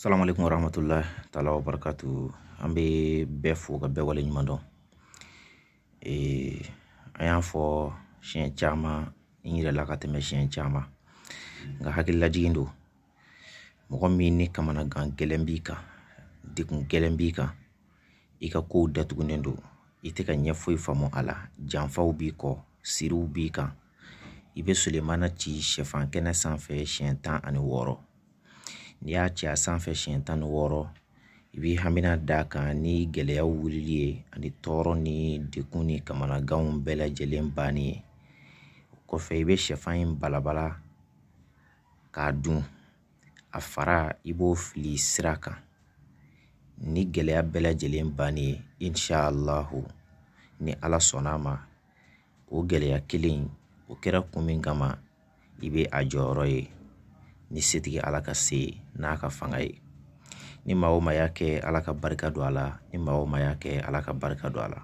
Salamu alaikum warahmatullahi taala wabarakatu an bɛ bɛɛ fo ka bɛɛ waleɲuman dɔn e, an y'a fɔ siɲɛ caman n yɛrɛ la ka tɛmɛ siɲɛ caman nka hakililajigin don mɔgɔ min ni kamanagan gɛlɛn b'i kan degun gɛlɛn b'i kan i ka kow datugulen don i tɛ ka ɲɛ foyi faamu a la janfaw b'i kɔ siriw b'i kan i bɛ solimana ci sɛfan kɛnɛ sanfɛ siɲɛ tan ani wɔɔrɔ N'i y'a ci a sanfɛ siɲɛ tan ni wɔɔrɔ i b'i hamina d'a kan ni gɛlɛya wulili ye ani tɔɔrɔ ni degun ni kamanaganw bɛɛ lajɛlen bannen ye. O kɔfɛ i bɛ sɛfan in balabala k'a dun, a fara i b'o fili sira kan. Ni gɛlɛya bɛɛ lajɛlen bannen ye ni Ala sɔnn'a ma o gɛlɛya kelen in o kɛra kun min kama i bɛ a jɔyɔrɔ ye ni setigi ala ka se n'a ka fanga ye ni maa o ma y'a kɛ ala ka barika don a la ni maa o ma y'a kɛ ala ka barika don a la